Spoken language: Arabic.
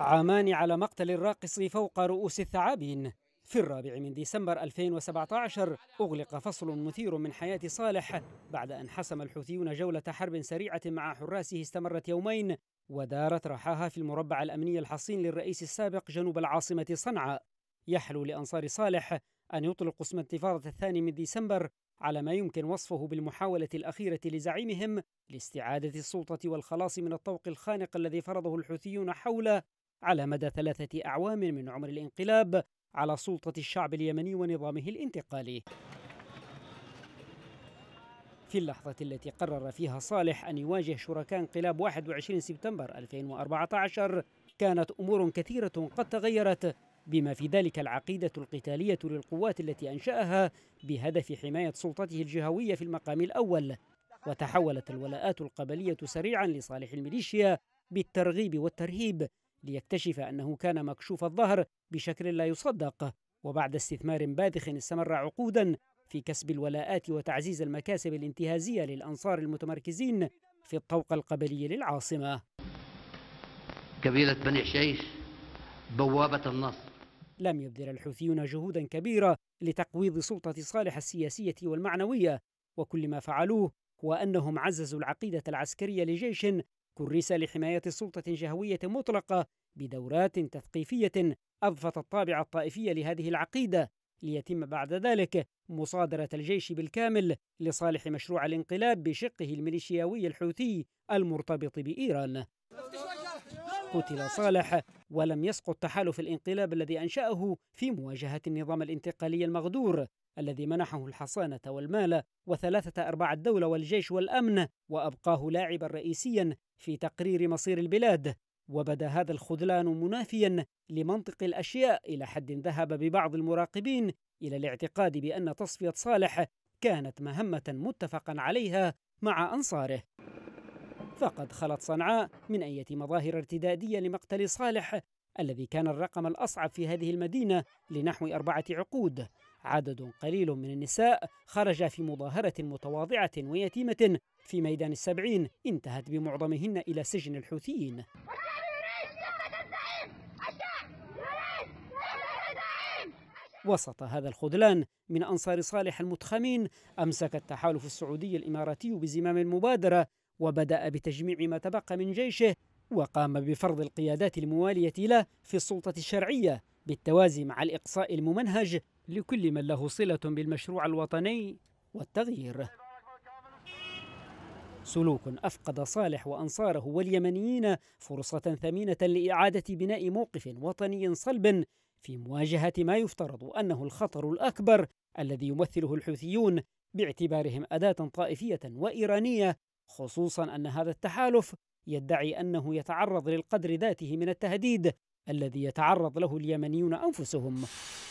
عامان على مقتل الراقص فوق رؤوس الثعابين في الرابع من ديسمبر 2017 أغلق فصل مثير من حياة صالح بعد أن حسم الحوثيون جولة حرب سريعة مع حراسه استمرت يومين ودارت رحاها في المربع الأمني الحصين للرئيس السابق جنوب العاصمة صنعاء يحلو لأنصار صالح أن يطلقوا اسم انتفاضة الثاني من ديسمبر على ما يمكن وصفه بالمحاولة الأخيرة لزعيمهم لاستعادة السلطة والخلاص من الطوق الخانق الذي فرضه الحوثيون حول على مدى ثلاثة أعوام من عمر الانقلاب على سلطة الشعب اليمني ونظامه الانتقالي في اللحظة التي قرر فيها صالح أن يواجه شركاء انقلاب 21 سبتمبر 2014 كانت أمور كثيرة قد تغيرت بما في ذلك العقيدة القتالية للقوات التي أنشأها بهدف حماية سلطته الجهوية في المقام الأول وتحولت الولاءات القبلية سريعا لصالح الميليشيا بالترغيب والترهيب ليكتشف أنه كان مكشوف الظهر بشكل لا يصدق وبعد استثمار باذخ استمر عقودا في كسب الولاءات وتعزيز المكاسب الانتهازية للأنصار المتمركزين في الطوق القبلي للعاصمة قبيلة بني حشيش بوابة النصر لم يبذل الحوثيون جهودا كبيرة لتقويض سلطة صالح السياسية والمعنوية وكل ما فعلوه هو أنهم عززوا العقيدة العسكرية لجيش كرس لحماية سلطة جهوية مطلقة بدورات تثقيفية أضفت الطابع الطائفي لهذه العقيدة ليتم بعد ذلك مصادرة الجيش بالكامل لصالح مشروع الانقلاب بشقه الميليشياوي الحوثي المرتبط بإيران قتل صالح ولم يسقط تحالف الانقلاب الذي أنشأه في مواجهة النظام الانتقالي المغدور الذي منحه الحصانة والمال وثلاثة أرباع الدولة والجيش والأمن وأبقاه لاعبا رئيسيا في تقرير مصير البلاد وبدا هذا الخذلان منافيا لمنطق الأشياء إلى حد ذهب ببعض المراقبين إلى الاعتقاد بأن تصفية صالح كانت مهمة متفقا عليها مع أنصاره فقد خلت صنعاء من أية مظاهر ارتدادية لمقتل صالح الذي كان الرقم الأصعب في هذه المدينة لنحو أربعة عقود عدد قليل من النساء خرج في مظاهرة متواضعة ويتيمة في ميدان السبعين انتهت بمعظمهن إلى سجن الحوثيين وسط هذا الخذلان من أنصار صالح المتخمين أمسك التحالف السعودي الإماراتي بزمام المبادرة وبدأ بتجميع ما تبقى من جيشه وقام بفرض القيادات الموالية له في السلطة الشرعية بالتوازي مع الإقصاء الممنهج لكل من له صلة بالمشروع الوطني والتغيير سلوك أفقد صالح وأنصاره واليمنيين فرصة ثمينة لإعادة بناء موقف وطني صلب في مواجهة ما يفترض أنه الخطر الأكبر الذي يمثله الحوثيون باعتبارهم أداة طائفية وإيرانية خصوصا أن هذا التحالف يدعي أنه يتعرض للقدر ذاته من التهديد الذي يتعرض له اليمنيون أنفسهم